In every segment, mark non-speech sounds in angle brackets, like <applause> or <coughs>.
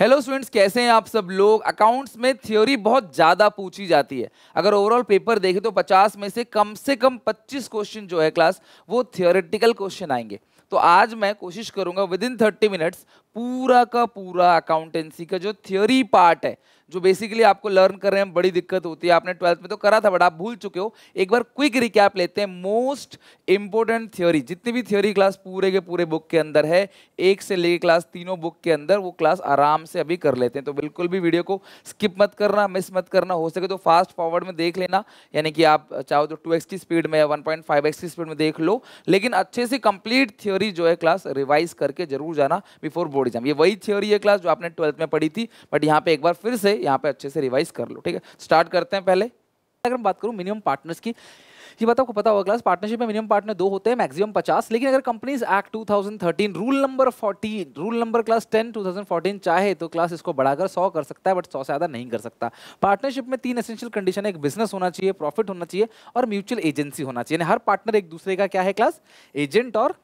hello students कैसे हैं आप सब लोग अकाउंट्स में थ्योरी बहुत ज़्यादा पूछी जाती है अगर ओवरऑल पेपर देखें तो 50 में से कम से कम 25 क्वेश्चन जो है क्लास वो थियोरेटिकल क्वेश्चन आएंगे तो आज मैं कोशिश करूंगा विद इन थर्टी मिनट्स पूरा का पूरा अकाउंटेंसी का जो थियोरी पार्ट है जो बेसिकली आपको लर्न कर रहे हैं बड़ी दिक्कत होती है आपने ट्वेल्थ में तो करा था बट आप भूल चुके हो एक बार क्विक रिकैप लेते हैं मोस्ट इंपॉर्टेंट थ्योरी जितनी भी थ्योरी क्लास पूरे के पूरे बुक के अंदर है एक से लेके क्लास तीनों बुक के अंदर वो क्लास आराम से अभी कर लेते हैं तो बिल्कुल भी वीडियो को स्किप मत करना मिस मत करना हो सके तो फास्ट फॉरवर्ड में देख लेना यानी कि आप चाहो तो टू की स्पीड में या वन की स्पीड में देख लो लेकिन अच्छे से कंप्लीट थ्योरी जो है क्लास रिवाइज करके जरूर जाना बिफोर बोर्ड एग्जाम ये वही थ्योरी है क्लास जो आपने ट्वेल्थ में पढ़ी थी बट यहाँ पे एक बार फिर से यहाँ पे अच्छे से रिवाइज कर लो ठीक है स्टार्ट करते हैं पहले अगर हम बात करूँ मिनिमम पार्टनर्स की ये बात आपको पता होगा क्लास पार्टनरशिप में मिनिमम पार्टनर दो होते हैं मैक्सिमम पचास लेकिन अगर companies act 2013 rule number 14 rule number class 10 2014 चाहे तो क्लास इसको बढ़ाकर सौ कर सकता है बट सौ से ज़्यादा नहीं कर सकता पार्टनरशिप में तीन एसेंशियल कंडीशन है एक बिजनेस होना चाहिए प्रॉफिट होना चाहिए और म्यूचुअल एजेंसी होना चाहिए हर पार्टनर एक दूसरे का क्या है क्लास एजेंट और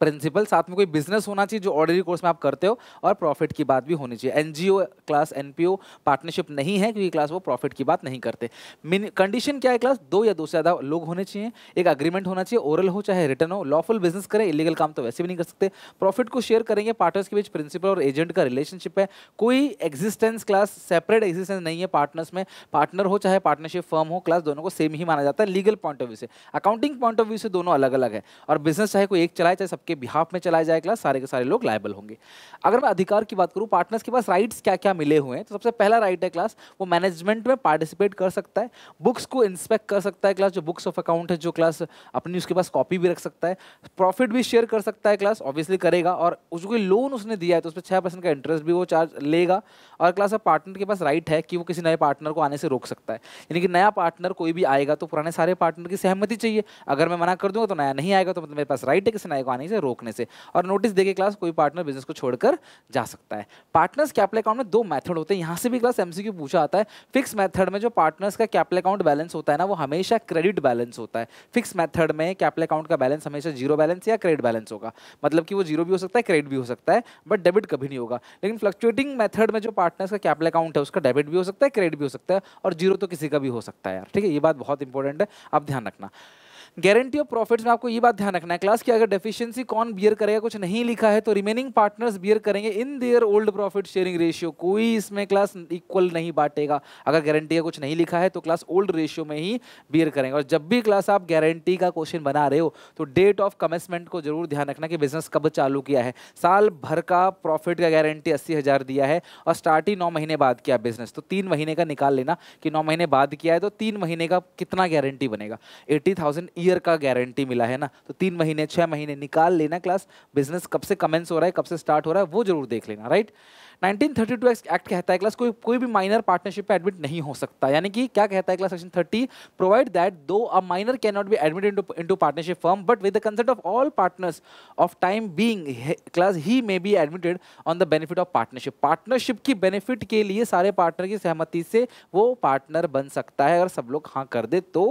प्रिंसिपल साथ में कोई बिजनेस होना चाहिए जो ऑर्डरी कोर्स में आप करते हो और प्रॉफिट की बात भी होनी चाहिए एनजीओ क्लास एनपीओ पार्टनरशिप नहीं है क्योंकि क्लास वो प्रॉफिट की बात नहीं करते कंडीशन क्या है क्लास दो या दो से ज़्यादा लोग होने चाहिए एक अग्रीमेंट होना चाहिए ओरल हो चाहे रिटर्न हो लॉफुल बिजनेस करें इलीगल काम तो वैसे भी नहीं कर सकते प्रॉफिट को शेयर करेंगे पार्टनर्स के बीच प्रिंसिपल और एजेंट का रिलेशनशिप है कोई एग्जिस्टेंस क्लास सेपरेट एग्जिस्टेंस नहीं है पार्टनर्स में पार्टनर हो चाहे पार्टनरशिप फर्म हो क्लास दोनों को सेम ही माना जाता है लीगल पॉइंट ऑफ व्यू से अकाउंटिंग पॉइंट ऑफ व्यू से दोनों अलग अलग है और बिजनेस चाहे कोई एक चलाए चाहे सबके के बिहाफ में चलाया जाएगा सारे के सारे लोग लाइबल होंगे अगर मैं अधिकार की बात करूँ पार्टनर्स के पास राइट्स क्या क्या मिले हुए हैं तो सबसे पहला राइट है क्लास वो मैनेजमेंट में पार्टिसिपेट कर सकता है बुक्स को इंस्पेक्ट कर सकता है क्लास जो बुक्स ऑफ अकाउंट है जो क्लास अपनी उसके पास कॉपी भी रख सकता है प्रॉफिट भी शेयर कर सकता है क्लास ऑब्वियसली करेगा और कोई लोन उसने दिया है तो उस पर छः परसेंट का इंटरेस्ट भी वो चार्ज लेगा और क्लास अब पार्टनर के पास राइट है कि वो किसी नए पार्टनर को आने से रोक सकता है यानी कि नया पार्टनर कोई भी आएगा तो पुराने सारे पार्टनर की सहमति चाहिए अगर मैं मना कर दूंगा तो नया नहीं आएगा तो मतलब मेरे पास राइट है किसी नए को आने से रोकने से और नोटिस देके क्लास कोई पार्टनर बिजनेस को छोड़कर जा सकता है पार्टनर्स कैपिटल अकाउंट में दो मेथड होते हैं यहाँ से भी क्लास एम पूछा आता है फिक्स मेथड में जो पार्टनर्स का कैपिटल अकाउंट बैलेंस होता है ना वो हमेशा क्रेडिट बैलेंस होता है फिक्स मेथड में कैपिटल अकाउंट का बैलेंस हमेशा जीरो बैलेंस या क्रेडिट बैलेंस होगा मतलब कि वो जीरो भी हो सकता है क्रेडिट भी हो सकता है बट डेबिट कभी नहीं होगा लेकिन फ्लक्चुएटिंग मेथड में जो पार्टनर्स का कैपिटल अकाउंट है उसका डेबिट भी हो सकता है क्रेडिट भी हो सकता है और जीरो तो किसी का भी हो सकता है यार ठीक है ये बात बहुत इंपॉर्टेंट है आप ध्यान रखना गारंटी ऑफ प्रॉफिट्स में आपको ये बात ध्यान रखना है क्लास की अगर डेफिशिएंसी कौन बियर करेगा कुछ नहीं लिखा है तो रिमेनिंग पार्टनर्स बियर करेंगे in their old profit sharing ratio कोई इसमें क्लास इक्वल नहीं बांटेगा अगर गारंटी का कुछ नहीं लिखा है तो क्लास ओल्ड रेशियो में ही बियर करेंगे और जब भी क्लास आप गारंटी का क्वेश्चन बना रहे हो तो डेट ऑफ कमेंसमेंट को जरूर ध्यान रखना कि बिजनेस कब चालू किया है साल भर का प्रॉफिट का गारंटी अस्सी हज़ार दिया है और स्टार्ट ही नौ महीने बाद किया बिजनेस तो तीन महीने का निकाल लेना कि नौ महीने बाद किया है तो तीन महीने का कितना गारंटी बनेगा एट्टी थाउजेंड ईयर का गारंटी मिला है ना तो तीन महीने छः महीने निकाल लेना क्लास बिजनेस कब से कमेंस हो रहा है कब से स्टार्ट हो रहा है वो जरूर देख लेना राइट थर्टी टू एक्ट कहता है क्लास कोई कोई भी माइनर पार्टनरशिप में एडमिट नहीं हो सकता यानी कि क्या कहता है class section thirty provide that though a minor can not be into partnership firm but with the consent of all partners of time being class he may be admitted on the benefit of partnership partnership की benefit के लिए सारे partner की सहमति से वो partner बन सकता है अगर सब लोग हाँ कर दे तो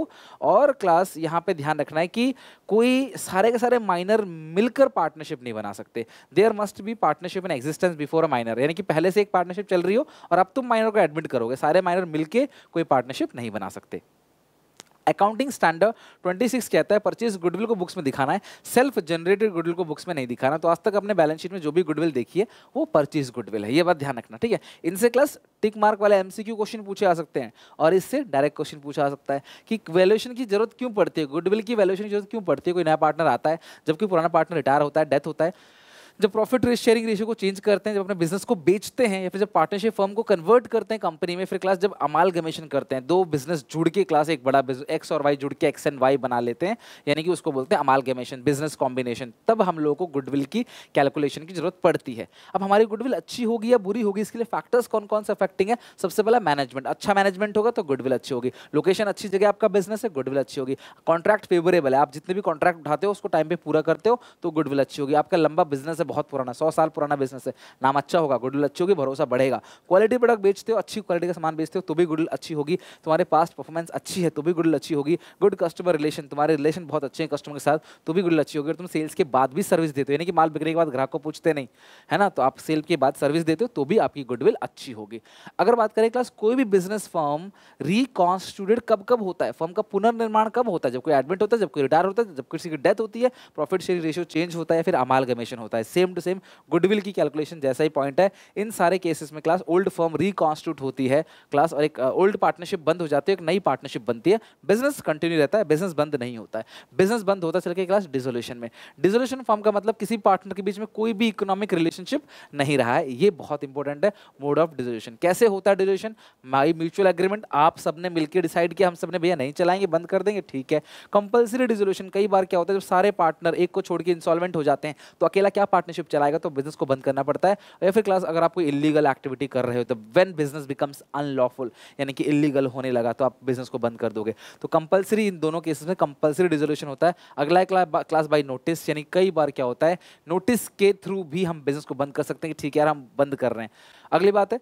और क्लास यहाँ पे ध्यान रखना है कि कोई सारे के सारे माइनर मिलकर पार्टनरशिप नहीं बना सकते there must be partnership in existence before a minor यानी कि पहले से एक पार्टनरशिप चल रही हो और अब तुम माइनर को एडमिट करोगे सारे माइनर मिलके कोई पार्टनरशिप नहीं बना सकते अकाउंटिंग स्टैंडर्ड 26 कहता है परचेज गुडविल को बुक्स में दिखाना है सेल्फ जनरेटेड गुडविल को बुक्स में नहीं दिखाना तो आज तक अपने बैलेंस शीट में जो भी गुडविल देखी है वो परचेज गुडविल है ये बात ध्यान रखना ठीक है इनसे क्लस टिक मार्क वाले एमसीक्यू क्वेश्चन पूछे आ सकते हैं और इससे डायरेक्ट क्वेश्चन पूछा आ सकता है कि वैल्यूएशन की जरूरत क्यों पड़ती है गुडविल की वैल्यूएशन की जरूरत क्यों पड़ती है कोई नया पार्टनर आता है जबकि पुराना पार्टनर रिटायर होता है डेथ होता है जब प्रॉफिट शेयरिंग रेशियो को चेंज करते हैं जब अपने बिजनेस को बेचते हैं या फिर जब पार्टनरशिप फर्म को कन्वर्ट करते हैं कंपनी में फिर क्लास जब अमाल गमेशन करते हैं दो बिजनेस जुड़ के क्लास एक बड़ा बिजनेस एक्स और वाई जुड़ के एक्स एंड वाई बना लेते हैं यानी कि उसको बोलते हैं अमाल गमेशन बिजनेस कॉम्बिनेशन तब हम लोगों को गुडविल की कैलकुलेशन की जरूरत पड़ती है अब हमारी गुडविल अच्छी होगी या बुरी होगी इसके लिए फैक्टर्स कौन कौन से अफेक्टिंग है सबसे पहला मैनेजमेंट अच्छा मैनेजमेंट होगा तो गुडविल अच्छी होगी लोकेशन अच्छी जगह आपका बिजनेस है गुडविल अच्छी होगी कॉन्ट्रैक्ट फेवरेबल है आप जितने भी कॉन्ट्रैक्ट उठाते हो उसको टाइम पर पूरा करते हो तो गुडविल अच्छी होगी आपका लंबा बिजनेस है बहुत पुराना सौ साल पुराना बिजनेस है नाम अच्छा होगा गुडविल अच्छी होगी भरोसा बढ़ेगा क्वालिटी प्रोडक्ट बेचते हो अच्छी क्वालिटी का सामान बेचते हो तो भी गुडविल अच्छी होगी तुम्हारे पास परफॉर्मेंस अच्छी है तो भी गुडविल अच्छी होगी गुड कस्टमर रिलेशन तुम्हारे रिलेशन बहुत अच्छे हैं कस्टमर के साथ तो भी गुडविल अच्छी होगी और तुम सेल्स के बाद भी सर्विस देते हो यानी कि माल बिकने के बाद ग्राहक को पूछते नहीं है ना तो आप सेल के बाद सर्विस देते हो तो भी आपकी गुडविल अच्छी होगी अगर बात करें क्लास कोई भी बिजनेस फॉर्म रिकॉन्स्टिट्यूटेड कब कब होता है फॉर्म का पुनर्निर्माण कब होता है जब कोई एडमिट होता है जब कोई रिटायर होता है जब किसी की डेथ होती है प्रॉफिट शेयर रेशियो चेंज होता है या फिर अमाल होता है सेम टू सेम गुडविल की कैलकुलेशन जैसा ही पॉइंट है इन सारे केसेस में क्लास ओल्ड फर्म रिकॉन्स्टिट्यूट होती है क्लास और एक ओल्ड पार्टनरशिप बंद हो जाती है एक नई पार्टनरशिप बनती है बिजनेस कंटिन्यू रहता है बिजनेस बंद नहीं होता है बिजनेस बंद होता चल के क्लास डिजोल्यूशन में डिजोल्यूशन फॉर्म का मतलब किसी पार्टनर के बीच में कोई भी इकोनॉमिक रिलेशनशिप नहीं रहा है ये बहुत इंपॉर्टेंट है मोड ऑफ डिजोल्यूशन कैसे होता है डिजोल्यूशन माई म्यूचुअल एग्रीमेंट आप सबने मिलकर डिसाइड किया हम सबने भैया नहीं चलाएंगे बंद कर देंगे ठीक है कंपलसरी डिजोल्यूशन कई बार क्या होता है जब सारे पार्टनर एक को छोड़ के इंसॉल्वेंट हो जाते हैं तो अकेला क्या पार्टनरशिप चलाएगा तो बिजनेस को बंद करना पड़ता है या फिर क्लास अगर आप कोई इलीगल एक्टिविटी कर रहे हो तो वेन बिजनेस बिकम्स अनलॉफुल यानी कि इलीगल होने लगा तो आप बिजनेस को बंद कर दोगे तो कंपलसरी इन दोनों केसेस में कंपलसरी रिजोल्यूशन होता है अगला क्लास बाई नोटिस यानी कई बार क्या होता है नोटिस के थ्रू भी हम बिजनेस को बंद कर सकते हैं कि ठीक है यार हम बंद कर रहे हैं अगली बात है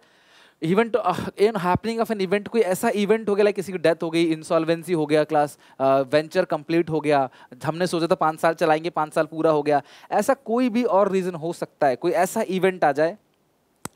event in happening of an event कोई ऐसा इवेंट हो गया लाइक किसी की डेथ हो गई इंसॉल्वेंसी हो गया क्लास वेंचर कंप्लीट हो गया हमने सोचा था पाँच साल चलाएंगे पाँच साल पूरा हो गया ऐसा कोई भी और रीज़न हो सकता है कोई ऐसा इवेंट आ जाए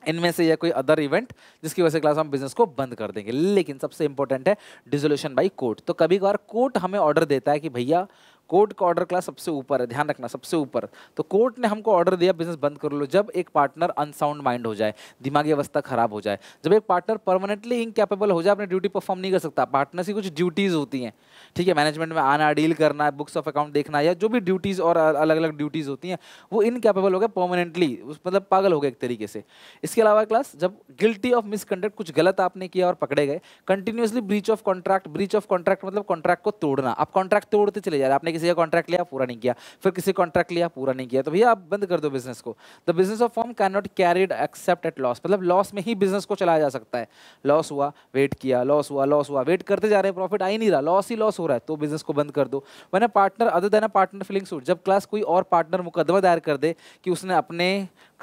इनमें से या कोई अदर इवेंट जिसकी वजह से क्लास हम बिजनेस को बंद कर देंगे लेकिन सबसे इंपॉर्टेंट है डिजोल्यूशन बाई कोर्ट तो कभी कभार कोर्ट हमें ऑर्डर देता है कि भैया कोर्ट का ऑर्डर क्लास सबसे ऊपर है ध्यान रखना सबसे ऊपर तो कोर्ट ने हमको ऑर्डर दिया बिजनेस बंद कर लो जब एक पार्टनर अनसाउंड माइंड हो जाए दिमागी अवस्था खराब हो जाए जब एक पार्टनर परमानेंटली इनकेपेबल हो जाए अपनी ड्यूटी परफॉर्म नहीं कर सकता पार्टनर की कुछ ड्यूटीज़ होती हैं ठीक है मैनेजमेंट में आना डील करना बुक्स ऑफ अकाउंट देखना या जो भी ड्यूटीज़ और अलग अलग ड्यूटीज़ होती हैं वो इनकेपेबल हो गया परमानेंटली मतलब पागल हो गया एक तरीके से इसके अलावा क्लास जब गिल्टी ऑफ मिसकंडक्ट कुछ गलत आपने किया और पकड़े गए continuously breach of contract breach of contract मतलब कॉन्ट्रैक्ट को तोड़ना आप कॉन्ट्रैक्ट तोड़ते चले जा रहे आपने आपने किसी का कॉन्ट्रैक्ट लिया पूरा नहीं किया फिर किसी कॉन्ट्रैक्ट लिया पूरा नहीं किया तो भैया आप बंद कर दो बिजनेस को the business of form can not carried except at loss मतलब लॉस में ही बिजनेस को चलाया जा सकता है लॉस हुआ वेट किया लॉस हुआ लॉस हुआ वेट करते जा रहे हैं प्रॉफिट आ ही नहीं रहा लॉस ही लॉस हो रहा है तो बिजनेस को बंद कर दो मैंने पार्टनर अदर देना पार्टनर फीलिंग सूट जब क्लास कोई और पार्टनर मुकदमा दायर कर दे कि उसने अपने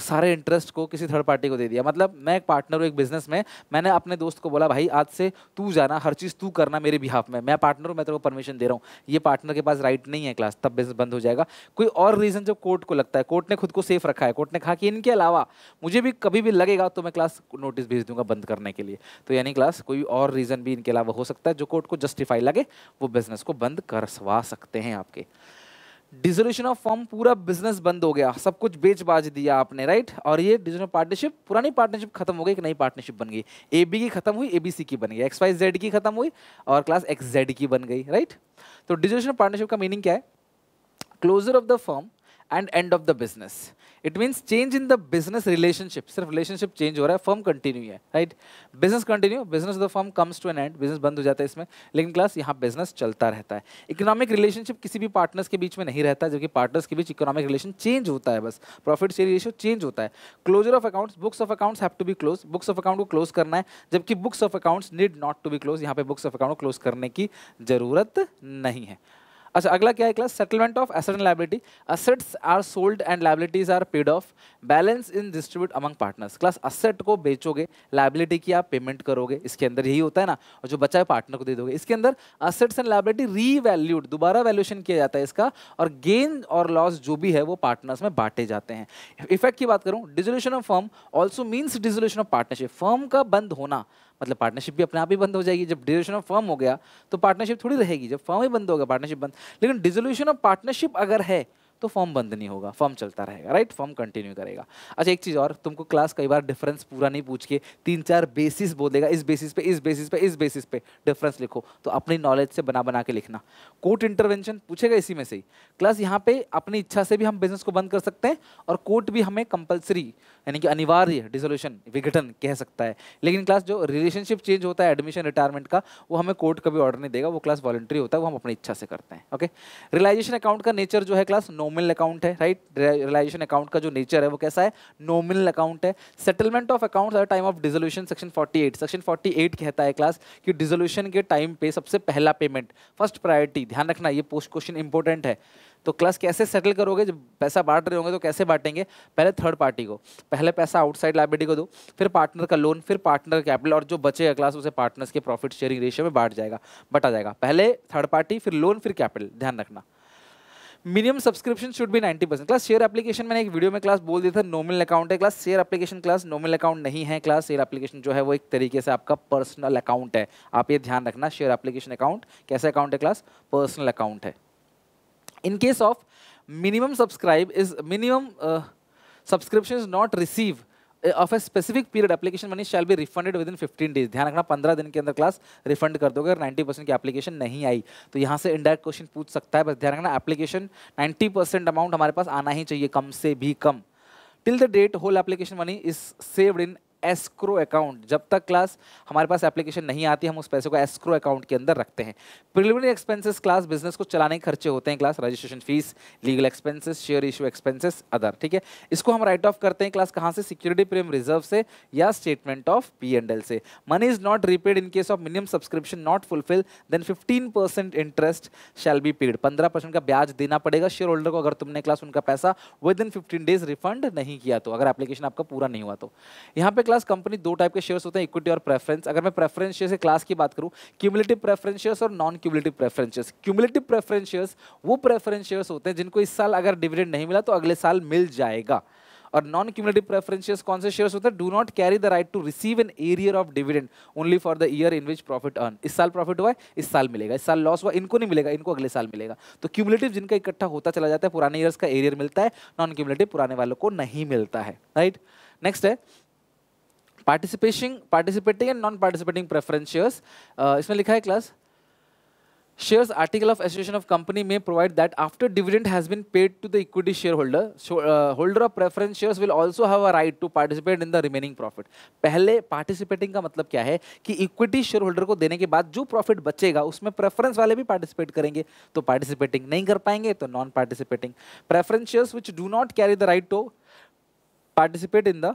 सारे इंटरेस्ट को किसी थर्ड पार्टी को दे दिया मतलब मैं एक पार्टनर हूँ एक बिजनेस में मैंने अपने दोस्त को बोला भाई आज से तू जाना हर चीज़ तू करना मेरे बिहाफ में मैं पार्टनर हूँ मैं तेरे को परमिशन दे रहा हूँ ये पार्टनर के पास राइट नहीं है क्लास तब बिजनेस बंद हो जाएगा कोई और रीज़न जो कोर्ट को लगता है कोर्ट ने खुद को सेफ रखा है कोर्ट ने कहा कि इनके अलावा मुझे भी कभी भी लगेगा तो मैं क्लास नोटिस भेज दूंगा बंद करने के लिए तो यानी क्लास कोई और रीज़न भी इनके अलावा हो सकता है जो कोर्ट को जस्टिफाई लगे वो बिजनेस को बंद करवा सकते हैं आपके डिजोल्यूशन ऑफ फॉर्म पूरा बिजनेस बंद हो गया सब कुछ बेच बाज दिया आपने राइट और ये डिजिटल पार्टनरशिप पुरानी पार्टनरशिप खत्म हो गई एक नई पार्टनरशिप बन गई ए बी की खत्म हुई ए बी सी की बन गई एक्स वाई जेड की खत्म हुई और क्लास एक्स जेड की बन गई राइट तो डिजोल्यूशन पार्टनरशिप का मीनिंग क्या है closure of the form end end of the business it means change in the business relationship सिर्फ रिलेशनशिप चेंज हो रहा है फर्म कंटिन्यू है right business continue business the form comes to an end business बंद हो जाता है इसमें लेकिन क्लास यहाँ बिजनेस चलता रहता है इकोनॉमिक रिलेशनशिप किसी भी पार्टनर्स के बीच में नहीं रहता जबकि पार्टनर्स के बीच इकोनॉमिक रिलेशन चेंज होता है बस प्रॉफिट शेयर रेशियो चेंज होता है closure of accounts books of accounts have to be close books of account को क्लोज करना है जबकि books of accounts need not to be close यहाँ पे बुक्स ऑफ अकाउंट क्लोज करने की जरूरत नहीं है अच्छा अगला क्या है class settlement of asset and liability assets are sold and liabilities are paid off balance in distribute among partners class asset को बेचोगे लाइबिलिटी की आप पेमेंट करोगे इसके अंदर यही होता है ना और जो बचा है पार्टनर को दे दोगे इसके अंदर असेट्स एंड लाइबिलिटी रीवैल्यूड दोबारा वैल्यूशन किया जाता है इसका और गेन और लॉस जो भी है वो पार्टनर्स में बांटे जाते हैं इफेक्ट की बात करूँ dissolution of firm also means dissolution of partnership firm का बंद होना मतलब पार्टनरशिप भी अपने आप ही बंद हो जाएगी जब डिजोल्यूशन ऑफ फर्म हो गया तो पार्टनरशिप थोड़ी रहेगी जब फर्म ही बंद होगा पार्टनरशिप बंद लेकिन डिजोल्यूशन ऑफ पार्टनरशिप अगर है तो फॉर्म बंद नहीं होगा फॉर्म चलता रहेगा राइट फॉर्म कंटिन्यू करेगा अच्छा एक चीज़ और तुमको क्लास कई बार डिफरेंस पूरा नहीं पूछ के तीन चार बेसिस बोल देगा इस बेसिस पे इस बेसिस पे इस बेसिस पे डिफरेंस लिखो तो अपनी नॉलेज से बना बना के लिखना कोर्ट इंटरवेंशन पूछेगा इसी में से ही क्लास यहाँ पे अपनी इच्छा से भी हम बिजनेस को बंद कर सकते हैं और कोर्ट भी हमें कंपलसरी यानी कि अनिवार्य डिसोल्यूशन विघटन कह सकता है लेकिन क्लास जो रिलेशनशिप चेंज होता है एडमिशन रिटायरमेंट का वो हमें कोर्ट का भी ऑर्डर नहीं देगा वो क्लास वॉलंट्री होता है वो हम अपनी इच्छा से करते हैं ओके रिलाइजेशन अकाउंट का नेचर जो है क्लास नो नॉमिनल अकाउंट है राइट रियलाइजेशन अकाउंट का जो नेचर है वो कैसा है नॉमिनल अकाउंट है settlement of account at time of dissolution section 48 section 48 कहता है क्लास कि डिजोल्यूशन के टाइम पे सबसे पहला पेमेंट फर्स्ट प्रायोरिटी ध्यान रखना ये पोस्ट क्वेश्चन इंपॉर्टेंट है तो क्लास कैसे सेटल करोगे जब पैसा बांट रहे होंगे तो कैसे बांटेंगे पहले थर्ड पार्टी को पहले पैसा आउटसाइड लाइब्रेटी को दो फिर पार्टनर का लोन फिर पार्टनर कैपिटल और जो बचेगा क्लास उसे पार्टनर्स के प्रॉफिट शेयरिंग रेशियो में बांट जाएगा बटा जाएगा पहले थर्ड पार्टी फिर लोन फिर कैपिटल ध्यान रखना मिनिमम सब्सक्रिप्शन शुड भी 90 परसेंट क्लास शेयर एप्लीकेशन मैंने एक वीडियो में क्लास बोल दिया था नॉमिनल अकाउंट है class share application class nominal account नहीं है क्लास शेयर एप्लीकेशन जो है वो एक तरीके से आपका पर्सनल अकाउंट है आप ये ध्यान रखना शेयर एप्लीकेशन अकाउंट कैसे अकाउंट है क्लास पर्सनल अकाउंट है in case of minimum subscribe is minimum subscription is not receive of a specific period application money shall be refunded within fifteen days ध्यान रखना पंद्रह दिन के अंदर class refund कर दोगे अगर नाइन्टी परसेंट की एप्लीकेशन नहीं आई तो यहाँ से इंडायरेक्ट क्वेश्चन पूछ सकता है बस ध्यान रखना एप्लीकेशन नाइन्टी परसेंट अमाउंट हमारे पास आना ही चाहिए कम से भी कम till the date whole application money is saved in escrow account जब तक क्लास हमारे पास एप्लीकेशन नहीं आती हम उस पैसे को एस्क्रो अकाउंट के अंदर रखते हैं प्रिलिमिनरी एक्सपेंसेस क्लास बिजनेस को चलाने के खर्चे होते हैं class registration fees legal expenses share issue expenses other ठीक है इसको हम राइट ऑफ करते हैं क्लास कहाँ से सिक्योरिटी प्रीमियम रिजर्व से या statement of P and L से money is not repaid in case of minimum subscription not fulfill then fifteen percent interest shall be paid पंद्रह परसेंट का ब्याज देना पड़ेगा शेयर होल्डर को अगर तुमने क्लास उनका पैसा within fifteen days refund नहीं किया तो अगर एप्लीकेशन आपका पूरा नहीं हुआ तो यहाँ पे क्लास कंपनी दो टाइप के शेयर्स होते हैं इक्विटी और प्रेफरेंस अगर मैं प्रेफरेंस शेयर से क्लास की बात करूँ क्यूमुलेटिव प्रेफरेंस शेयर्स और non cumulative preference shares cumulative preference shares वो प्रेफरेंस शेयर्स होते हैं जिनको इस साल अगर डिविडेंड नहीं मिला तो अगले साल मिल जाएगा और नॉन क्यूमुलेटिव प्रेफरेंस शेयर्स कौन से शेयर्स होते हैं do not carry the right to receive an arrear of dividend only for the year in which profit earn इस साल प्रॉफिट हुआ है इस साल मिलेगा इस साल लॉस हुआ इनको नहीं मिलेगा इनको अगले साल मिलेगा तो क्यूमुलेटिव जिनका इकट्ठा होता चला जाता है पुराने ईयर्स का एरियर मिलता है नॉन क्यूमुलेटिव पुराने वालों को नहीं मिलता है राइट नेक्स्ट है participation participating and non participating preference shares इसमें लिखा है class shares article of association of company में provide that after dividend has been paid to the equity share holder holder of preference shares will also have a right to participate in the remaining profit पहले पार्टिसिपेटिंग का मतलब क्या है कि equity share holder को देने के बाद जो प्रॉफिट बचेगा उसमें प्रेफरेंस वाले भी पार्टिसिपेट करेंगे तो पार्टिसिपेटिंग नहीं कर पाएंगे तो non participating preference shares which do not carry the right to participate in the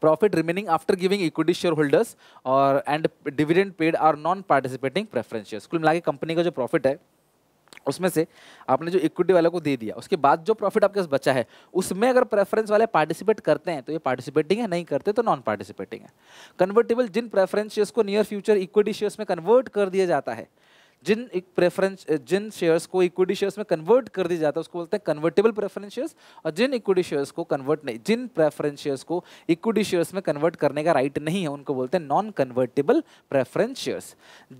profit remaining after giving equity shareholders और and dividend paid are non-participating preference shares कुल मिला के कंपनी का जो प्रॉफिट है उसमें से आपने जो इक्विटी वाले को दे दिया उसके बाद जो प्रॉफिट आपके पास बचा है उसमें अगर प्रेफरेंस वाले पार्टिसिपेट करते हैं तो ये पार्टिसिपेटिंग है नहीं करते तो नॉन पार्टिसिपेटिंग है कन्वर्टेबल जिन प्रेफरेंस शेयर्स को नियर फ्यूचर इक्विटी शेयर्स में कन्वर्ट कर दिया जाता है जिन एक प्रेफरेंस जिन शेयर्स को इक्विटी शेयर्स में कन्वर्ट कर दिया जाता है उसको बोलते हैं कन्वर्टेबल प्रेफरेंस शेयर्स और जिन इक्विटी शेयर्स को कन्वर्ट नहीं जिन प्रेफरेंस शेयर्स को इक्विटी शेयर्स में कन्वर्ट करने का राइट नहीं है उनको बोलते हैं नॉन कन्वर्टेबल प्रेफरेंस शेयर्स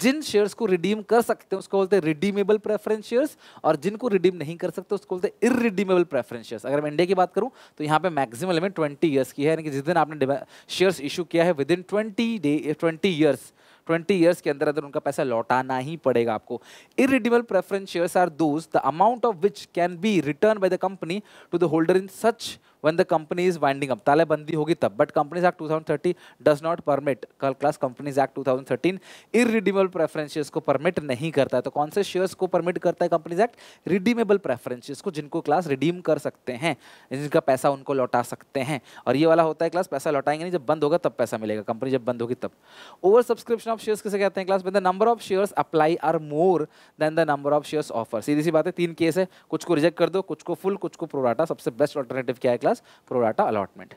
जिन शेयर्स को रिडीम कर सकते हैं उसको बोलते हैं रिडीमेबल प्रेफरेंस शेयर्स और जिनको रिडीम नहीं कर सकते उसको बोलते हैं इरिडीमेबल प्रेफरेंस शेयर्स अगर मैं इंडिया की बात करूँ तो यहाँ पे मैक्सिमम लिमिट ट्वेंटी ईयर्स की है यानी कि जिस दिन आपने शेयर्स इशू किया है within twenty day twenty years twenty years के अंदर अंदर उनका पैसा लौटाना ही पड़ेगा आपको irredeemable preference shares are those the amount of which can be return by the company to the holder in such the company is is winding up talabandi hogi tab but companies act 2030 does not permit कल class companies act 2013 irredeemable preference को permit नहीं करता है तो कौन से shares को permit करता है कंपनीज एक्ट रिडीमेबल प्रेफरेंस को जिनको क्लास रिडीम कर सकते हैं जिनका पैसा उनको लौटा सकते हैं और ये वाला होता है क्लास पैसा लौटाएंगे नहीं जब बंद होगा तब पैसा मिलेगा कंपनी जब बंद होगी तब ओवर सब्सक्रिप्शन ऑफ शेयर्स किसे कहते हैं class the number of shares apply are more than the number of shares offer सीधी सी बात है तीन केस है कुछ को रिजेक्ट कर दो कुछ को फुल कुछ को प्रोराटा सबसे बेस्ट ऑल्टरनेटिव क्या है class as pro rata allotment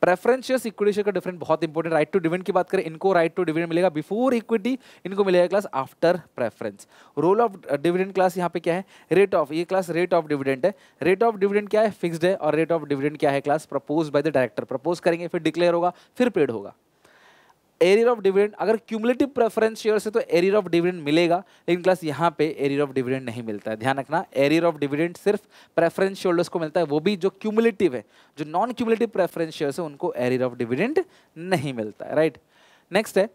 preferences equity का डिफरेंट बहुत इंपॉर्टेंट राइट टू डिविडेंड की बात करें इनको राइट टू डिविडेंड मिलेगा बिफोर इक्विटी इनको मिलेगा class after preference role of dividend class यहाँ पे क्या है रेट ऑफ ये क्लास रेट ऑफ डिविडेंड है रेट ऑफ डिविडेंड क्या है फिक्स्ड है और रेट ऑफ डिविडेंड क्या है class propose by the director propose करेंगे फिर डिक्लेयर होगा फिर पेड होगा एरियर ऑफ डिविडेंड अगर क्यूमुलेटिव प्रेफरेंस शेयर से तो एरियर ऑफ डिविडेंड मिलेगा लेकिन क्लास यहाँ पे एरियर ऑफ डिविडेंड नहीं मिलता है ध्यान रखना एरियर ऑफ डिविडेंड सिर्फ प्रेफरेंस शेयर्स को मिलता है वो भी जो क्यूमुलेटिव है जो नॉन क्यूमुलेटिव प्रेफरेंस शेयर है उनको एरियर ऑफ डिविडेंड नहीं मिलता है राइट नेक्स्ट है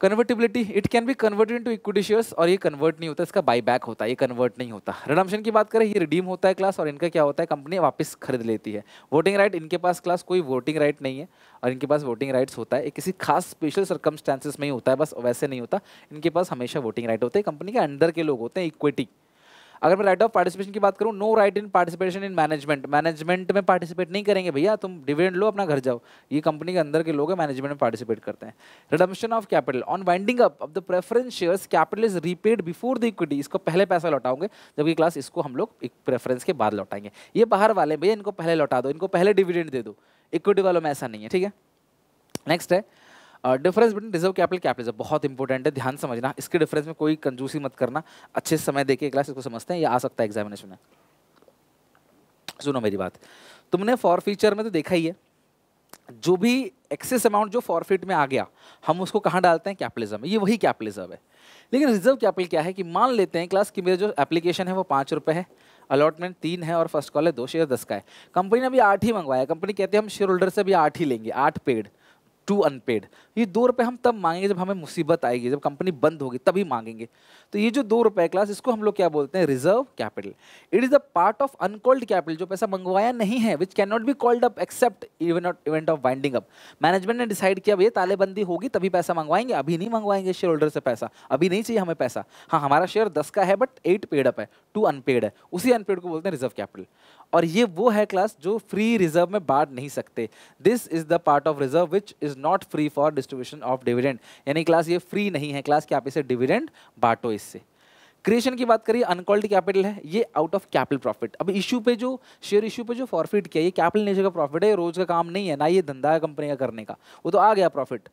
convertibility it can be converted into equity shares और ये कन्वर्ट नहीं होता इसका बाईबैक होता है ये कन्वर्ट नहीं होता रिडम्शन की बात करें ये रिडीम होता है क्लास और इनका क्या होता है कंपनी वापस खरीद लेती है वोटिंग राइट इनके पास क्लास कोई वोटिंग राइट नहीं है और इनके पास वोटिंग राइट्स होता है ये किसी खास स्पेशल सर्कमस्टांसिस में ही होता है बस वैसे नहीं होता इनके पास हमेशा वोटिंग राइट होते हैं कंपनी के अंडर के लोग होते हैं इक्विटी अगर मैं राइट ऑफ पार्टिसिपेशन की बात करूँ no right in participation in management management में पार्टिसिपेट नहीं करेंगे भैया तुम डिविडेंड लो अपना घर जाओ ये कंपनी के अंदर के लोग मैनेजमेंट में पार्टिसिपेट करते हैं redemption of capital on winding up of the preference shares capital is repaid before the equity इसको पहले पैसा लौटाओगे जबकि क्लास इसको हम लोग एक प्रेफरेंस के बाद लौटाएंगे ये बाहर वाले भैया इनको पहले लौटा दो इनको पहले डिविडेंड दे दो इक्विटी वालों में ऐसा नहीं है ठीक है नेक्स्ट है difference between reserve capital capitalism बहुत इंपॉर्टेंट है ध्यान समझना इसके डिफरेंस में कोई कंजूसी मत करना अच्छे समय देके एक क्लास इसको समझते हैं ये आ सकता है एग्जामिनेशन में सुनो मेरी बात तुमने फॉर फ्यूचर में तो देखा ही है जो भी एक्सेस अमाउंट जो फॉरफिट में आ गया हम उसको कहाँ डालते हैं कैपिटलिज्म ये वही कैपिटलिज्म है लेकिन रिजर्व कैपिटल क्या है कि मान लेते हैं क्लास की मेरे जो एप्लीकेशन है वो पाँच रुपये है अलॉटमेंट तीन है और फर्स्ट कॉल है दो शेयर दस का है कंपनी ने अभी आठ ही मंगवाया कंपनी कहती है हम शेयर होल्डर से अभी आठ ही लेंगे आठ पेड टू अनपेड ये दो रुपये हम तब मांगेंगे जब हमें मुसीबत आएगी जब कंपनी बंद होगी तभी मांगेंगे तो ये जो दो रुपये क्लास इसको हम लोग क्या बोलते हैं reserve capital it is a part of uncalled capital जो पैसा मंगवाया नहीं है which can not be called up except even event of winding up management ने डिसाइड किया भैया तालेबंदी होगी तभी पैसा मंगवाएंगे अभी नहीं मंगवाएंगे शेयर होल्डर से पैसा अभी नहीं चाहिए हमें पैसा हाँ हमारा शेयर दस का है बट एट पेड अप है टू अनपेड है उसी अनपेड को बोलते हैं रिजर्व कैपिटल और ये वो है क्लास जो फ्री रिजर्व में बांट नहीं सकते this is the part of reserve which is not free for distribution of dividend यानी क्लास ये फ्री नहीं है क्लास कि आप इसे डिविडेंड बांटो इससे क्रिएशन की बात करिए अनकॉल्ड कैपिटल है ये आउट ऑफ कैपिटल प्रॉफिट अब इशू पे जो शेयर इशू पे जो फॉरफिट किया ये कैपिटल नेचर का प्रॉफिट है रोज का काम नहीं है ना ये धंधा है कंपनी का करने का वो तो आ गया प्रॉफिट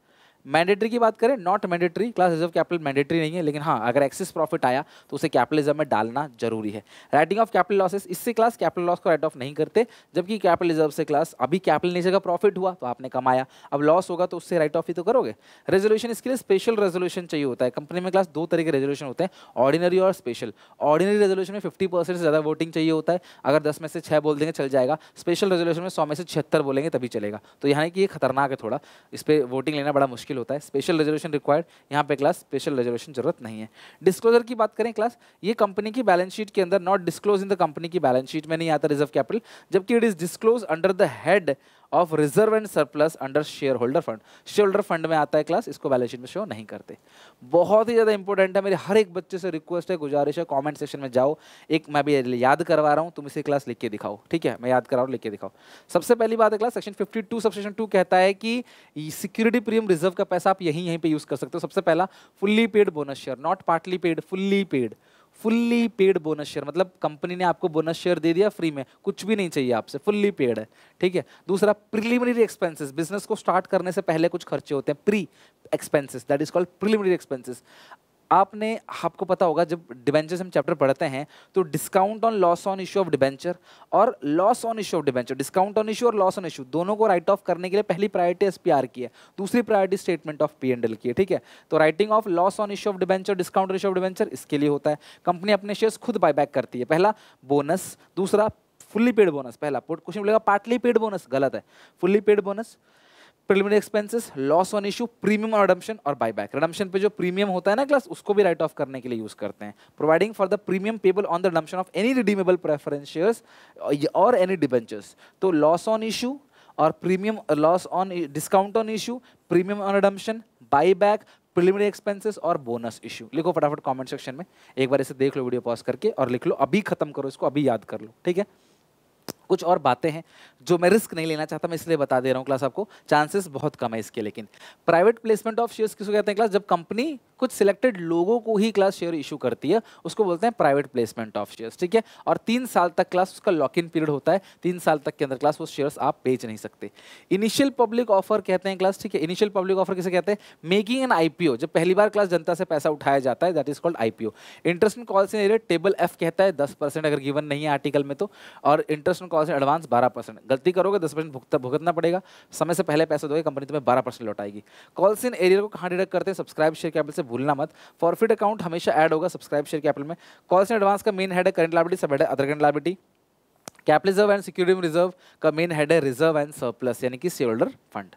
मैंडेटरी की बात करें not mandatory class reserve capital mandatory नहीं है लेकिन हाँ अगर एक्सेस प्रॉफिट आया तो उसे कैपिटलिज्म में डालना जरूरी है राइटिंग ऑफ कैपिटल लॉसेस इससे क्लास कैपिटल लॉस को राइट ऑफ नहीं करते जबकि कैपिटल रिजर्व से क्लास अभी कैपिटल नीचे का प्रॉफिट हुआ तो आपने कमाया अब लॉस होगा तो उससे राइट ऑफ ही तो करोगे रेजोल्यूशन इसके लिए स्पेशल रेजोल्यूशन चाहिए होता है कंपनी में क्लास दो तरह के रेजोल्यूशन होते हैं ऑर्डिनरी और स्पेशल ऑर्डिनरी रेजोल्यूशन में फिफ्टी से ज़्यादा वोटिंग चाहिए होता है अगर दस में से छः बोल देंगे चल जाएगा स्पेशल रेजोल्यूशन में सौ में से छिहत्तर बोलेंगे तभी चलेगा तो यहाँ कि ये खतरनाक है थोड़ा इस पर वोटिंग लेना बड़ा मुश्किल मुश्किल होता है स्पेशल रिजर्वेशन रिक्वायर्ड यहाँ पे क्लास स्पेशल रिजर्वेशन जरूरत नहीं है डिस्क्लोजर की बात करें क्लास ये कंपनी की बैलेंस शीट के अंदर not disclose in the company की बैलेंस शीट में नहीं आता रिजर्व कैपिटल जबकि it is disclose under the head of reserve and surplus under shareholder fund shareholder fund में आता है क्लास इसको बैलेंस शीट में शो नहीं करते बहुत ही ज़्यादा इंपॉर्टेंट है मेरे हर एक बच्चे से रिक्वेस्ट है गुजारिश है कॉमेंट सेक्शन में जाओ एक मैं भी याद करवा रहा हूँ तुम इसे क्लास लिख के दिखाओ ठीक है मैं याद करा रहा हूँ लिख के दिखाओ सबसे पहली बात है class section fifty two sub section two कहता है कि सिक्योरिटी प्रीमियम रिजर्व का पैसा आप यहीं यहीं पर यूज़ कर सकते हो सबसे पहला fully paid bonus share not partly paid fully paid fully paid bonus share मतलब कंपनी ने आपको बोनस शेयर दे दिया फ्री में कुछ भी नहीं चाहिए आपसे फुल्ली पेड है ठीक है दूसरा प्रिलिमिनरी एक्सपेंसेस बिजनेस को स्टार्ट करने से पहले कुछ खर्चे होते हैं pre expenses that is called preliminary expenses आपने आपको पता होगा जब डिबेंचर हम चैप्टर पढ़ते हैं तो discount on loss on issue of debenture और loss on issue of debenture discount on issue और लॉस ऑन इशू दोनों को राइट ऑफ करने के लिए पहली प्रायोरिटी एस की है दूसरी priority statement of P and L की है ठीक है तो writing off loss on issue of debenture discount on issue of debenture इसके लिए होता है कंपनी अपने शेयर्स खुद बायबैक करती है पहला बोनस दूसरा फुल्ली पेड बोनस पहला क्वेश्चन बोलेगा पार्टली पेड बोनस गलत है fully paid bonus preliminary expenses loss on issue premium और रडम्पशन और बायबैक रडम्पशन पे जो प्रीमियम होता है ना क्लास उसको भी राइट ऑफ करने के लिए यूज करते हैं providing for the premium payable on the redemption of any redeemable preference shares और एनी डिबेंचर्स तो लॉस ऑन इशू और premium loss on discount on issue premium on redemption buyback preliminary expenses और bonus issue लिखो फटाफट comment section में एक बार इसे देख लो वीडियो पॉज करके और लिख लो अभी खत्म करो इसको अभी याद कर लो ठीक है कुछ और बातें हैं जो मैं रिस्क नहीं लेना चाहता मैं इसलिए बता दे रहा हूँ क्लास आपको चांसेस बहुत कम है इसके लेकिन प्राइवेट प्लेसमेंट ऑफ शेयर्स किसको कहते हैं क्लास जब कंपनी कुछ सिलेक्टेड लोगों को ही क्लास शेयर इशू करती है उसको बोलते हैं प्राइवेट प्लेसमेंट ऑफ शेयर्स ठीक है और तीन साल तक क्लास उसका लॉक इन पीरियड होता है तीन साल तक के अंदर क्लास वो शेयर्स आप बेच नहीं सकते इनिशियल पब्लिक ऑफर कहते हैं क्लास ठीक है इनिशियल पब्लिक ऑफर किसे कहते हैं मेकिंग एन आईपीओ जब पहली बार क्लास जनता से पैसा उठाया जाता है that is called IPO interest call से टेबल एफ कहता है दस अगर गिवन नहीं है आर्टिकल में तो और इंटरेस्ट कॉस्ट एडवांस बारह परसेंट गलती करोगे दस परसेंट भुगत भुगतना पड़ेगा समय से पहले पैसे दोगे कंपनी तुम्हें बारह परसेंट लौटाएगी कॉल्स इन एरियर को कहाँ डिडक्ट करते हैं सब्सक्राइब शेयर कैपिटल से भूलना मत फॉरफिट अकाउंट हमेशा ऐड होगा सब्सक्राइब शेयर कैपिटल में कॉल्स इन एडवांस का मेन हेड है करेंट लाइबिलिटी सब हेड है other current liability capital reserve and security reserve का मेन हेड है रिजर्व एंड सरप्लस यानी कि holder fund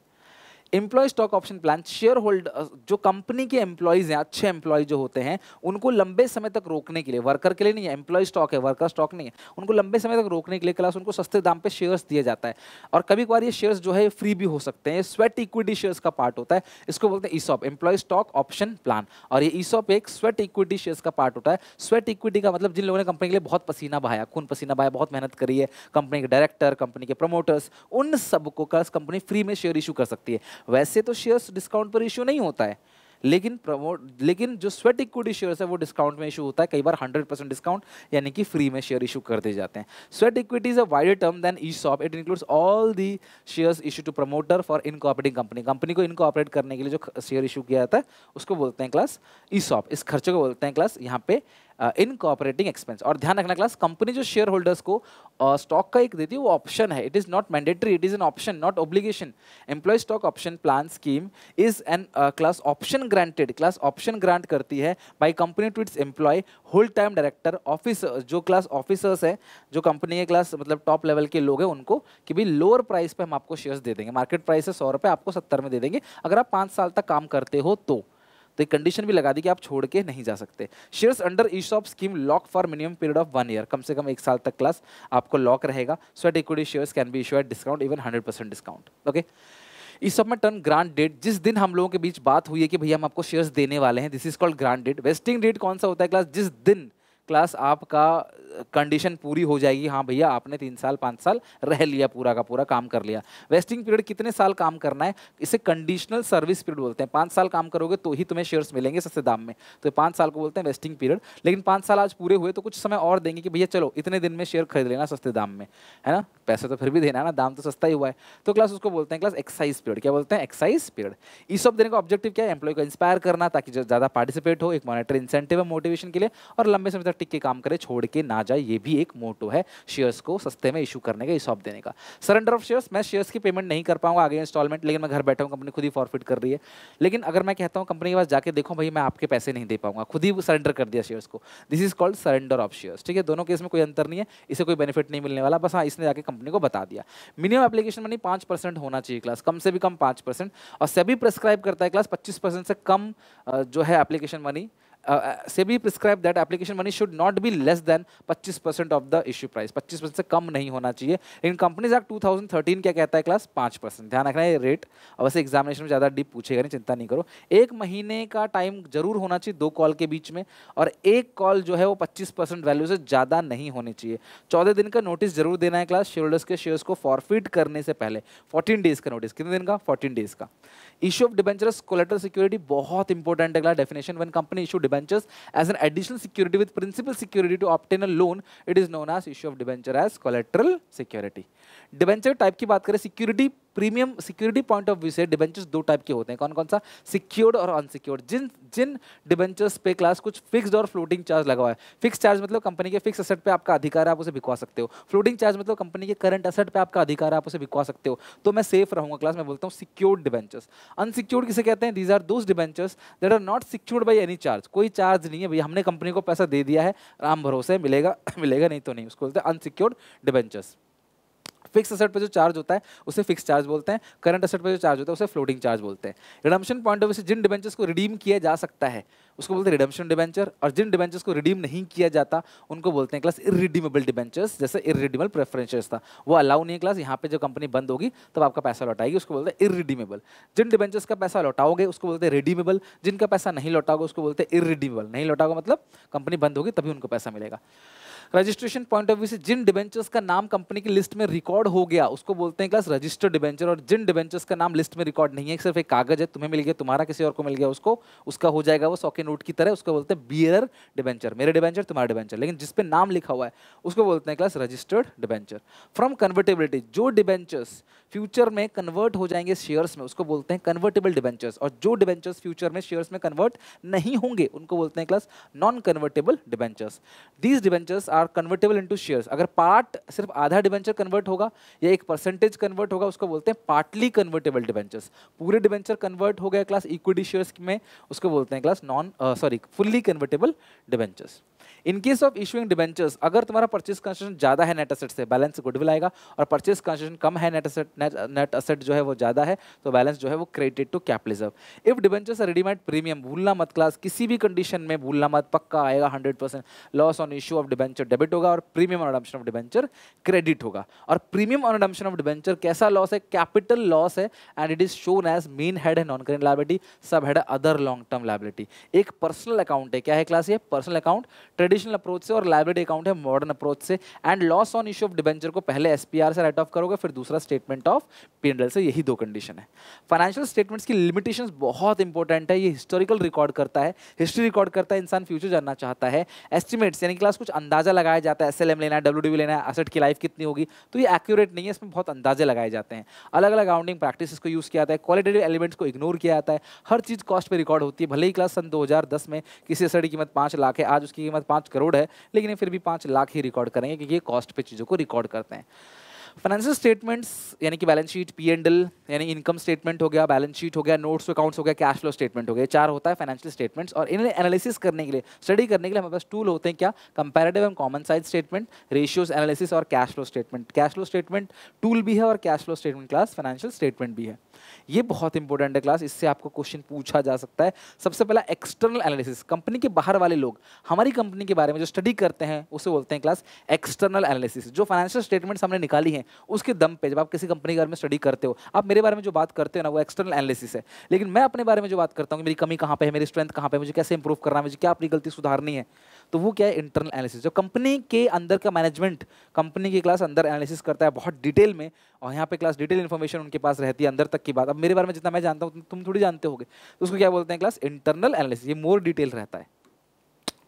employee stock option plan shareholder जो company के employees हैं अच्छे एम्प्लॉय जो होते हैं उनको लंबे समय तक रोकने के लिए वर्कर के लिए नहीं है एम्प्लॉय स्टॉक है वर्कर स्टॉक नहीं है उनको लंबे समय तक रोकने के लिए क्लास उनको सस्ते दाम पे शेयर्स दिया जाता है और कभी कभार ये शेयर्स जो है फ्री भी हो सकते हैं स्वेट इक्विटी शेयर्स का पार्ट होता है इसको बोलते हैं ESOP employee stock option plan और ये ईसॉप एक स्वेट इक्विटी शेयर्स का पार्ट होता है स्वेट इक्विटी का मतलब जिन लोगों ने कंपनी के लिए बहुत पसीना बहाया खून पसीना बहाया बहुत मेहनत करी है कंपनी के डायरेक्टर कंपनी के प्रमोटर्स उन सबको कंपनी फ्री में शेयर इशू कर सकती है वैसे तो शेयर्स डिस्काउंट पर इशू नहीं होता है लेकिन प्रमोट लेकिन जो स्वेट इक्विटी शेयर्स है वो डिस्काउंट में इशू होता है कई बार 100 परसेंट डिस्काउंट यानी कि फ्री में शेयर इशू कर दिए जाते हैं sweat equity is a wider term than ESOP it includes all the shares issue to promoter for incorporating company company को इनकॉपरेट करने के लिए जो शेयर इशू किया जाता है उसको बोलते हैं क्लास ई शॉप इस खर्चे को बोलते हैं क्लास यहाँ पे इन कॉपरेटिंग एक्सपेंस और ध्यान रखना क्लास कंपनी जो शेयर होल्डर्स को स्टॉक uh, का एक देती है वो ऑप्शन है it is not mandatory it is an option not obligation employee stock option plan scheme is an class option granted class option grant करती है by company to its employee whole time director office जो class officers है जो company के class मतलब top level के लोग हैं उनको कि भाई लोअर प्राइस पे हम आपको शेयर्स दे देंगे मार्केट प्राइस है सौ रुपये आपको सत्तर में दे देंगे अगर आप पाँच साल तक काम करते हो तो तो एक कंडीशन भी लगा दी कि आप छोड़ के नहीं जा सकते shares under ESOP scheme lock for minimum period of one year कम से कम एक साल तक क्लास आपको लॉक रहेगा sweat equity shares can be issue at discount even hundred percent discount okay इस सब में टर्न ग्रांट डेट जिस दिन हम लोगों के बीच बात हुई है कि भैया हम आपको शेयर्स देने वाले हैं this is called grant date vesting date कौन सा होता है क्लास जिस दिन क्लास आपका कंडीशन पूरी हो जाएगी हाँ भैया आपने तीन साल पाँच साल रह लिया पूरा का पूरा काम कर लिया वेस्टिंग पीरियड कितने साल काम करना है इसे कंडीशनल सर्विस पीरियड बोलते हैं पाँच साल काम करोगे तो ही तुम्हें शेयर्स मिलेंगे सस्ते दाम में तो पाँच साल को बोलते हैं वेस्टिंग पीरियड लेकिन पाँच साल आज पूरे हुए तो कुछ समय और देंगे कि भैया चलो इतने दिन में शेयर खरीद लेना सस्ते दाम में है ना पैसे तो फिर भी देना है ना दाम तो सस्ता ही हुआ है तो क्लास उसको बोलते हैं क्लास एक्साइज पीरियड क्या बोलते हैं एक्साइज पीरियड इस सब देने का ऑब्जेक्टिव क्या है एम्प्लॉय को इंस्पायर करना ताकि ज़्यादा पार्टिसिपेट हो एक मॉनिटर इंसेंटिव है मोटिवेशन के लिए और लंबे समय तक टिक के काम करे छोड़ के ना जाए ये भी एक मोटो है शेयर्स को सस्ते में इशू करने का इशॉप देने का सरेंडर ऑफ शेयर्स मैं शेयर्स की पेमेंट नहीं कर पाऊंगा आगे इंस्टॉलमेंट लेकिन मैं घर बैठा हूँ कंपनी खुद ही फॉरफिट कर रही है लेकिन अगर मैं कहता हूँ कंपनी के पास जाकर देखो भाई मैं आपके पैसे नहीं दे पाऊंगा खुद ही सरेंडर कर दिया शेयर्स को this is called surrender of shares ठीक है दोनों केस में कोई अंतर नहीं है इसे कोई बेनिफिट नहीं मिलने वाला बस हाँ इसने जाकर कंपनी को बता दिया मिनिमम एप्लीकेशन मनी पाँच होना चाहिए क्लास कम से भी कम पाँच और सभी प्रेस्क्राइब करता है क्लास पच्चीस से कम जो है application money SEBI prescribe that application money should not be less than 25 percent of the issue price 25 percent से कम नहीं होना चाहिए लेकिन कंपनीज एक्ट 2013 क्या कहता है क्लास 5 परसेंट ध्यान रखना है रेट अब वैसे एग्जामिनेशन में ज़्यादा डीप पूछेगा नहीं चिंता नहीं करो एक महीने का टाइम जरूर होना चाहिए दो कॉल के बीच में और एक कॉल जो है वो पच्चीस वैल्यू से ज़्यादा नहीं होनी चाहिए चौदह दिन का नोटिस जरूर देना है क्लास शेयर के शेयर्स को फॉरफिट करने से पहले फोर्टीन डेज़ का नोटिस कितने दिन का फोर्टीन डेज़ का issue of debentures collateral security बहुत इंपॉर्टेंट अगला definition one company issue debentures as an additional security with principal security to obtain a loan it is known as issue of debenture as collateral security debenture type की बात करें security premium security point of view से debentures दो type के होते हैं कौन कौन सा सिक्योर्ड और अनसिक्योर्ड जिन जिन डिबेंचर्स पे क्लास कुछ फिक्स्ड और फ्लोटिंग चार्ज लगा हुआ है फिक्स चार्ज मतलब कंपनी के फिक्स असेट पे आपका अधिकार है आप उसे बिकवा सकते हो फ्लोटिंग चार्ज मतलब कंपनी के करंट असेट पे आपका अधिकार है आप उसे बिकवा सकते हो तो मैं सेफ रहूंगा क्लास में बोलता हूँ सिक्योर्ड डिबेंचर्स अनसिक्योर्ड किसे कहते हैं these are those debentures that are not secured by any charge कोई चार्ज नहीं है भैया हमने कंपनी को पैसा दे दिया है राम भरोसे मिलेगा <coughs> मिलेगा नहीं तो नहीं उसको बोलते हैं अनसिक्योर्ड डिबेंचर्स फिक्स असेट पर जो चार्ज होता है उसे फिक्स चार्ज बोलते हैं करंट असेट पर जो चार्ज होता है उसे फ्लोटिंग चार्ज बोलते हैं रिडम्शन पॉइंट ऑफ व्यू से जिन डिबेंचर्स को रिडीम किया जा सकता है उसको बोलते हैं रिडम्शन डिबेंचर और जिन डिबेंचर्स को रिडीम नहीं किया जाता उनको बोलते हैं क्लास इरिडीमेबल डिबेंचर्स जैसे इरिडीमेबल प्रेफरेंसेस था वो अलाउ नहीं है क्लास यहाँ पे जो कंपनी बंद होगी तब आपका पैसा लौटाएगी उसको बोलते हैं इरिडीमेबल जिन डिबेंचर्स का पैसा लौटाओगे उसको बोलते हैं रिडीमेबल जिनका पैसा नहीं लौटाओगे उसको बोलते हैं इरिडीमेबल नहीं लौटाओगे मतलब कंपनी बंद होगी तभी उनको पैसा मिलेगा रजिस्ट्रेशन पॉइंट ऑफ व्यू से जिन डिबेंचर्स का नाम कंपनी की लिस्ट में रिकॉर्ड हो गया उसको बोलते हैं क्लास रजिस्टर्ड डिबेंचर और जिन डिबेंचर्स का नाम लिस्ट में रिकॉर्ड नहीं है सिर्फ एक कागज है तुम्हें मिल गया तुम्हारा किसी और को मिल गया उसको उसका हो जाएगा वो सौके नोट की तरह उसको बोलते हैं बियर डिबेंचर मेरे डिबेंचर तुम्हारा डिबेंचर लेकिन जिसपे नाम लिखा हुआ है उसको बोलते हैं class registered debenture from convertibility जो डिबेंचर्स फ्यूचर में कन्वर्ट हो जाएंगे शेयर्स में उसको बोलते हैं कन्वर्टेबल डिबेंचर्स और जो डिबेंचर्स फ्यूचर में शेयर्स में कन्वर्ट नहीं होंगे उनको बोलते हैं class non convertible debentures these debentures are convertible into shares अगर पार्ट सिर्फ आधा डिवेंचर कन्वर्ट होगा या एक परसेंटेज कन्वर्ट होगा उसको बोलते हैं पार्टली कन्वर्टेबल डिवेंचर्स पूरे डिवेंचर कन्वर्ट हो गया क्लास इक्विटी शेयर्स में उसको बोलते हैं class non sorry fully convertible debentures in case of issuing debentures अगर तुम्हारा परचेस कंसेशन ज़्यादा है नेट असेट से बैलेंस गुडविल आएगा और परचेस कंसेशन कम है नेट असेट नेट असेट जो है वो ज़्यादा है तो बैलेंस जो है वो credit to reserve if debentures redeemed premium भूलना मत क्लास किसी भी कंडीशन में भूलना मत पक्का आएगा hundred loss on issue of debenture debit होगा और premium on redemption of debenture credit होगा और premium on redemption of debenture कैसा लॉस है कैपिटल लॉस है and it is shown as main head है non current liability sub head other long term liability एक personal account है क्या है क्लास ये पर्सनल अकाउंट ट्रेडिशनल अप्रोच से और लाइब्रेरी अकाउंट है मॉडर्न अप्रोच से and loss on issue of debenture को पहले एस से राइट ऑफ करोगे फिर दूसरा स्टेटमेंट ऑफ पीनल से यही दो कंडीशन है फाइनेंशियल स्टेटमेंट्स की लिमिटेशन बहुत इंपॉर्टेंट है ये हिस्टोरिकल रिकॉर्ड करता है हिस्ट्री रिकॉर्ड करता है इंसान फ्यूचर जानना चाहता है एस्टिमेट्स यानी क्लास कुछ अंदाजा लगाया जाता है एस लेना है डब्ल्यू लेना है असेट की लाइफ कितनी होगी तो ये एक्यूरेट नहीं है इसमें बहुत अंदाजे लगाए जाते हैं अलग अलग अकाउंटिंग प्रैक्टिस को यूज़ किया जाता है क्वालिटेटिव एलिमेंट्स को इग्नोर किया जाता है हर चीज़ कॉस्ट पर रिकॉर्ड होती है भले ही क्लास सन दस में किसी असर की कीमत पाँच लाख है आज उसकी कीमत पाँच करोड़ है लेकिन ये फिर भी पाँच लाख ही रिकॉर्ड करेंगे क्योंकि ये कॉस्ट पे चीज़ों को रिकॉर्ड करते हैं फाइनेंशियल स्टेटमेंट्स यानी कि balance sheet P and L यानी इनकम स्टेटमेंट हो गया बैलेंस शीट हो गया नोट्स अकाउंट्स हो गया कैश फ्लो स्टेटमेंट हो गया चार होता है फाइनेंशियल स्टेटमेंट्स और इन्हें एनालिसिस करने के लिए स्टडी करने के लिए हमारे पास टूल होते हैं क्या comparative and common size statement ratios analysis और cash flow statement cash flow statement tool भी है और cash flow statement class financial statement भी है ये बहुत इंपॉर्टेंट है क्लास इससे आपको क्वेश्चन पूछा जा सकता है सबसे पहला एक्सटर्नल एनालिसिस कंपनी के बाहर वाले लोग हमारी कंपनी के बारे में जो स्टडी करते हैं उसे बोलते हैं क्लास एक्सटर्नल एनालिसिस जो फाइनेंशियल स्टेटमेंट्स हमने निकाली हैं उसके दम पे जब आप किसी कंपनी के बारे में स्टडी करते हो आप मेरे बारे में जो बात करते हो ना वो एक्सटर्नल एनालिसिस है लेकिन मैं अपने बारे में जो बात करता हूँ मेरी कमी कहाँ पर है मेरी स्ट्रेंथ कहाँ पर मुझे कैसे इंप्रूव करना है मुझे क्या अपनी गलती सुधारनी है तो वो क्या है इंटरनल एनालिसिस जो कंपनी के अंदर का मैनेजमेंट कंपनी की क्लास अंदर एनालिसिस करता है बहुत डिटेल में और यहाँ पे क्लास डिटेल इन्फॉर्मेशन उनके पास रहती है अंदर तक की बात अब मेरे बारे में जितना मैं जानता हूँ तुम थोड़ी जानते हो तो उसको क्या बोलते हैं क्लास इंटरनल एनालिसिस ये मोर डिटेल रहता है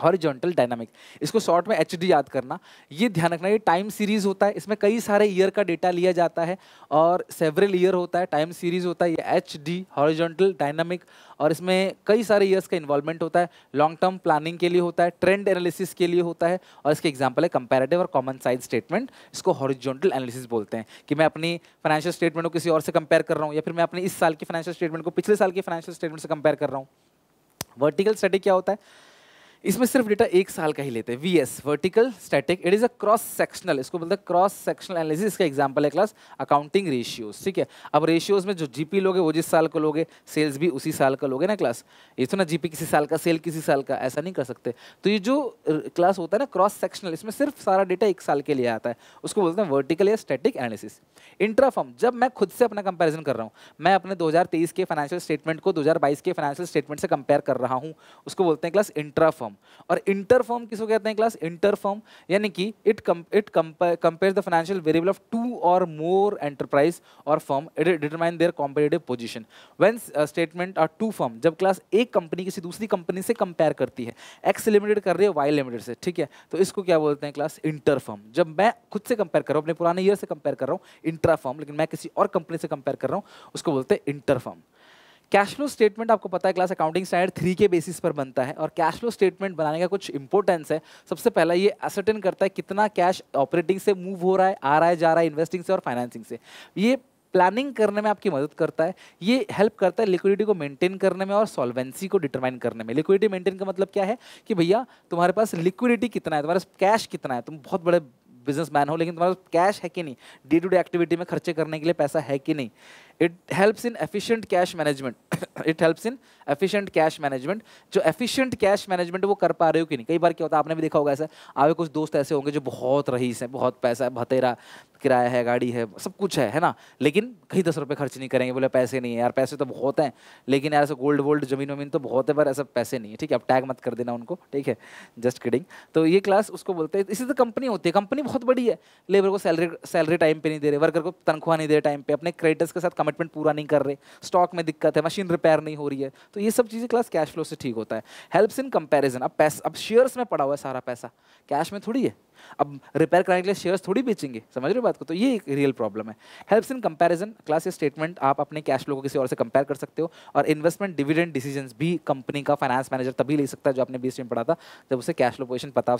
हॉरिजॉन्टल डायनामिक इसको शॉर्ट में एच याद करना ये ध्यान रखना ये टाइम सीरीज होता है इसमें कई सारे ईयर का डेटा लिया जाता है और सेवरल ईयर होता है टाइम सीरीज होता है ये एच डी हॉरिजॉन्टल डायनामिक और इसमें कई सारे ईयर्स का इन्वॉल्वमेंट होता है लॉन्ग टर्म प्लानिंग के लिए होता है ट्रेंड एनालिसिस के लिए होता है और इसके एग्जाम्पल है कंपेरेटिव और कॉमन साइज स्टेटमेंट इसको हॉरिजॉन्टल एनालिसिस बोलते हैं कि मैं अपनी फाइनेंशियल स्टेटमेंट को किसी और से कंपेयर कर रहा हूँ या फिर मैं अपने इस साल की फाइनेंशियल स्टेटमेंट को पिछले साल की फाइनेंशियल स्टेटमेंट से कंपेयर कर रहा हूँ वर्टिकल स्टडी क्या होता है इसमें सिर्फ डेटा एक साल का ही लेते हैं V S vertical static it is a cross sectional इसको बोलते हैं क्रॉस सेक्शनल एनालिसिस इसका एग्जांपल है क्लास अकाउंटिंग रेशियोज ठीक है अब रेशियोज में जो जीपी लोगे वो जिस साल का लोगे सेल्स भी उसी साल का लोगे ना क्लास ये तो ना जीपी किसी साल का सेल किसी साल का ऐसा नहीं कर सकते तो ये जो क्लास होता है ना क्रॉस सेक्शनल इसमें सिर्फ सारा डेटा एक साल के लिए आता है उसको बोलते हैं वर्टिकल या स्टैटिक एनालिसिस इंट्राफॉर्म जब मैं खुद से अपना कंपेरिजन कर रहा हूँ मैं अपने दो के फाइनेंशियल स्टेटमेंट को दो के फाइनेंशियल स्टेटमेंट से कंपेयर कर रहा हूँ उसको बोलते हैं क्लास इंट्राफॉर्म फॉर्म और इंटर फॉर्म किसको कहते हैं क्लास इंटर फॉर्म यानी कि it it compare the financial variable of two और मोर एंटरप्राइज और firm it determine their competitive position when statement are two firm जब क्लास एक कंपनी किसी दूसरी कंपनी से कंपेयर करती है एक्स लिमिटेड कर रही है वाई लिमिटेड से ठीक है तो इसको क्या बोलते हैं क्लास इंटर फॉर्म जब मैं खुद से कंपेयर कर रहा हूँ अपने पुराने ईयर से कंपेयर कर रहा हूँ इंट्रा फॉर्म लेकिन मैं किसी और कंपनी से कंपेयर कर रहा हूँ उसको बोलते हैं inter firm cash flow statement आपको पता है क्लास अकाउंटिंग स्टैंडर्ड थ्री के बेसिस पर बनता है और कैश फ्लो स्टेटमेंट बनाने का कुछ इंपॉर्टेंस है सबसे पहला ये असर्टेन करता है कितना कैश ऑपरेटिंग से मूव हो रहा है आ रहा है जा रहा है इन्वेस्टिंग से और फाइनेंसिंग से ये प्लानिंग करने में आपकी मदद करता है ये हेल्प करता है लिक्विडिटी को मेंटेन करने में और सॉल्वेंसी को डिटरमाइन करने में लिक्विडिटी मेंटेन का मतलब क्या है कि भैया तुम्हारे पास लिक्विडिटी कितना है तुम्हारे पास कैश कितना है तुम बहुत बड़े बिजनेसमैन हो लेकिन तुम्हारे पास कैश है कि नहीं डे टू डे एक्टिविटी में खर्चे करने के लिए पैसा है कि नहीं it helps in efficient cash management it helps in efficient cash management जो एफिशिएंट कैश मैनेजमेंट वो कर पा रहे हो कि नहीं कई बार क्या होता है आपने भी देखा होगा ऐसा आपके कुछ दोस्त ऐसे होंगे जो बहुत रही हैं बहुत पैसा है भतेरा किराया है गाड़ी है सब कुछ है है ना लेकिन कहीं दस रुपये खर्च नहीं करेंगे बोले पैसे नहीं है यार पैसे तो बहुत हैं लेकिन यार ऐसे गोल्ड वोल्ड जमीन वमीन तो बहुत है पर ऐसा पैसे नहीं है ठीक है अब टैग मत कर देना उनको ठीक है जस्ट किडिंग तो ये क्लास उसको बोलते हैं इसी तो कंपनी होती है कंपनी बहुत बड़ी है लेबर को सैलरी सैलरी टाइम पर नहीं दे रहे वर्कर को तनख्वाह नहीं दे रहे टाइम पे अपने क्रेडिटर्स के साथ कमिटमेंट पूरा नहीं कर रहे स्टॉक में दिक्कत है मशीन रिपेयर रिपेयर नहीं हो रही है तो ये सब चीज़ें क्लास कैश फ्लो से ठीक होता है हेल्प्स इन कंपेरिजन अब पैसा अब शेयर्स में पड़ा हुआ है सारा पैसा कैश में थोड़ी है अब रिपेयर कराने के लिए शेयर्स थोड़ी बेचेंगे समझ रहे हो बात को तो ये एक रियल प्रॉब्लम है हेल्प्स इन कंपेरिजन क्लास ये स्टेटमेंट आप अपने कैश फ्लो को किसी और से कंपेयर कर सकते हो और इन्वेस्टमेंट डिविडेंड डिसीजन भी कंपनी का फाइनेंस मैनेजर तभी ले सकता है जो आपने बीस में पढ़ा था जब उसे कैश फ्लो पोजिशन पता